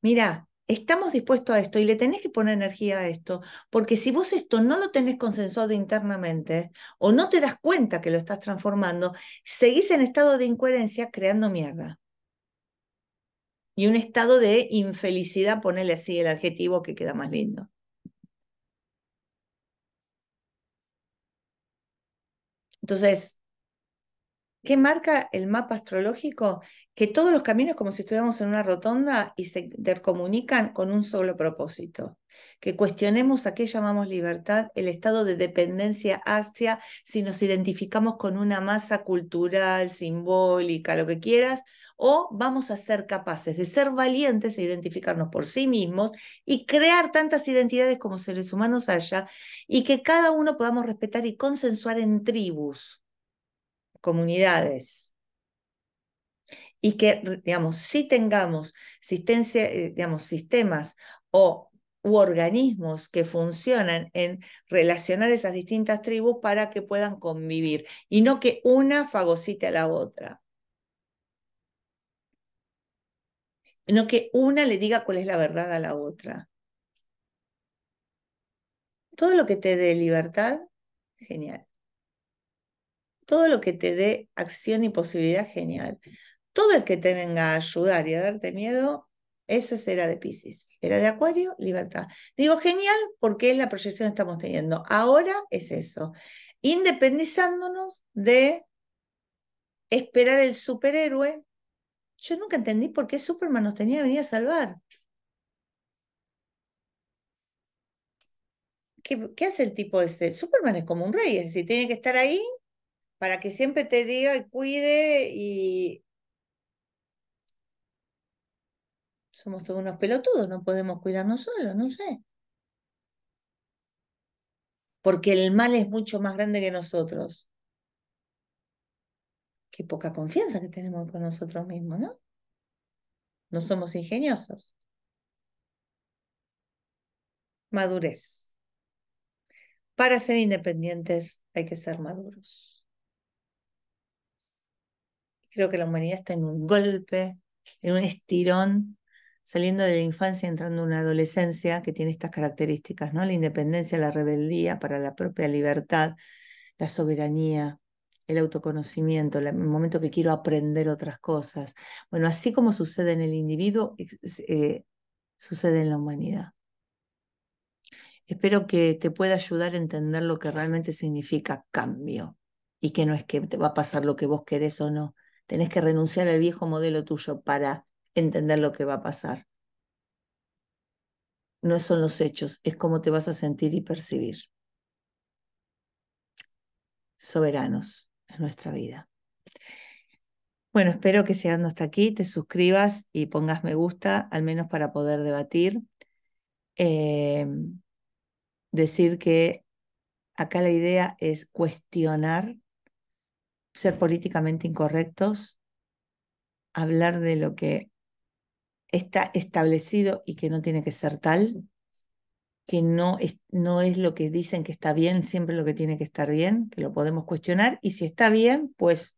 Speaker 1: mira, Estamos dispuestos a esto y le tenés que poner energía a esto, porque si vos esto no lo tenés consensuado internamente o no te das cuenta que lo estás transformando, seguís en estado de incoherencia creando mierda. Y un estado de infelicidad, ponele así el adjetivo que queda más lindo. Entonces, ¿Qué marca el mapa astrológico? Que todos los caminos, como si estuviéramos en una rotonda y se intercomunican con un solo propósito. Que cuestionemos a qué llamamos libertad, el estado de dependencia hacia, si nos identificamos con una masa cultural, simbólica, lo que quieras, o vamos a ser capaces de ser valientes e identificarnos por sí mismos y crear tantas identidades como seres humanos haya y que cada uno podamos respetar y consensuar en tribus comunidades y que, digamos, si tengamos existencia eh, digamos, sistemas o u organismos que funcionan en relacionar esas distintas tribus para que puedan convivir y no que una fagocite a la otra. No que una le diga cuál es la verdad a la otra. Todo lo que te dé libertad, genial todo lo que te dé acción y posibilidad, genial. Todo el que te venga a ayudar y a darte miedo, eso era de Pisces. Era de Acuario, libertad. Digo, genial, porque es la proyección que estamos teniendo. Ahora es eso. Independizándonos de esperar el superhéroe. Yo nunca entendí por qué Superman nos tenía que venir a salvar. ¿Qué, hace el tipo este? Superman es como un rey, es decir, tiene que estar ahí para que siempre te diga y cuide y... Somos todos unos pelotudos, no podemos cuidarnos solos, no sé. Porque el mal es mucho más grande que nosotros. Qué poca confianza que tenemos con nosotros mismos, ¿no? No somos ingeniosos. Madurez. Para ser independientes hay que ser maduros. Creo que la humanidad está en un golpe, en un estirón, saliendo de la infancia, entrando en una adolescencia que tiene estas características, ¿no? La independencia, la rebeldía para la propia libertad, la soberanía, el autoconocimiento, el momento que quiero aprender otras cosas. Bueno, así como sucede en el individuo, eh, sucede en la humanidad. Espero que te pueda ayudar a entender lo que realmente significa cambio y que no es que te va a pasar lo que vos querés o no, tenés que renunciar al viejo modelo tuyo para entender lo que va a pasar. No son los hechos, es cómo te vas a sentir y percibir. Soberanos en nuestra vida. Bueno, espero que ando hasta aquí te suscribas y pongas me gusta, al menos para poder debatir. Em, decir que acá la idea es cuestionar ser políticamente incorrectos, hablar de lo que está establecido y que no tiene que ser tal, que no es, no es lo que dicen que está bien, siempre lo que tiene que estar bien, que lo podemos cuestionar, y si está bien, pues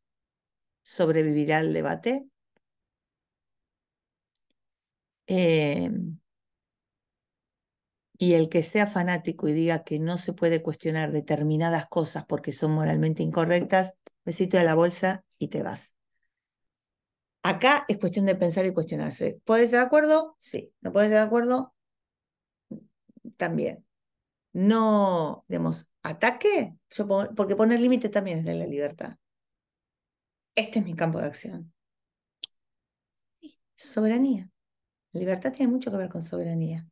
Speaker 1: sobrevivirá el debate. Eh, y el que sea fanático y diga que no se puede cuestionar determinadas cosas porque son moralmente incorrectas, besito de la bolsa y te vas. Acá es cuestión de pensar y cuestionarse. ¿Puedes estar de acuerdo? Sí. ¿No puedes estar de acuerdo? También. No, digamos, ataque, porque poner límite también es de la libertad. Este es mi campo de acción. Soberanía. La libertad tiene mucho que ver con soberanía.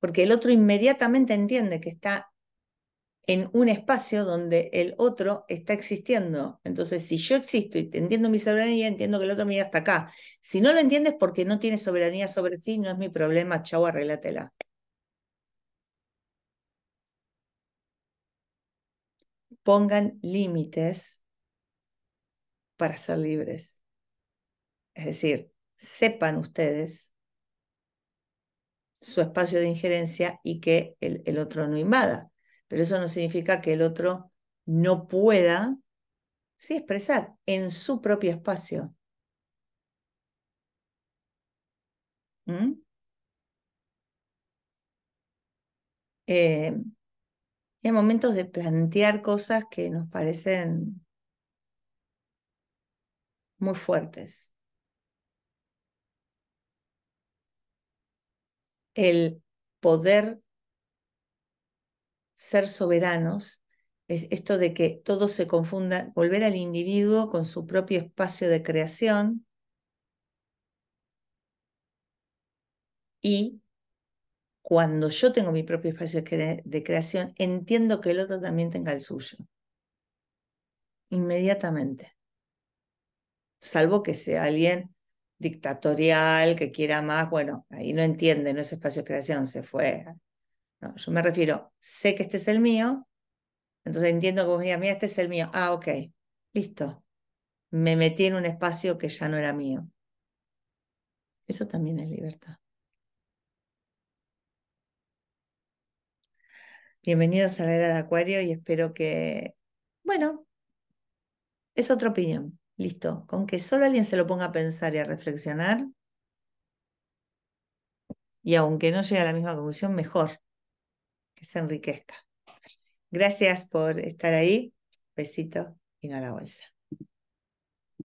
Speaker 1: porque el otro inmediatamente entiende que está en un espacio donde el otro está existiendo. Entonces, si yo existo y entiendo mi soberanía, entiendo que el otro me llega hasta acá. Si no lo entiendes porque no tiene soberanía sobre sí, no es mi problema, chau, arreglatela. Pongan límites para ser libres. Es decir, sepan ustedes su espacio de injerencia y que el, otro no invada. Pero eso no significa que el otro no pueda sí, expresar en su propio espacio. ¿Mm? en eh, hay momentos de plantear cosas que nos parecen muy fuertes. el poder ser soberanos, es esto de que todo se confunda, volver al individuo con su propio espacio de creación y cuando yo tengo mi propio espacio de creación, entiendo que el otro también tenga el suyo. Inmediatamente. Salvo que sea alguien dictatorial, que quiera más, bueno, ahí no entiende, no es espacio de creación, se fue. No, yo me refiero, sé que este es el mío, entonces entiendo que vos digas, mira, este es el mío. Ah, ok, listo. Me metí en un espacio que ya no era mío. Eso también es libertad. Bienvenidos a la era de Acuario y espero que, bueno, es otra opinión. Listo, con que solo alguien se lo ponga a pensar y a reflexionar, y aunque no llegue a la misma conclusión, mejor que se enriquezca. Gracias por estar ahí. Besito y no a la bolsa.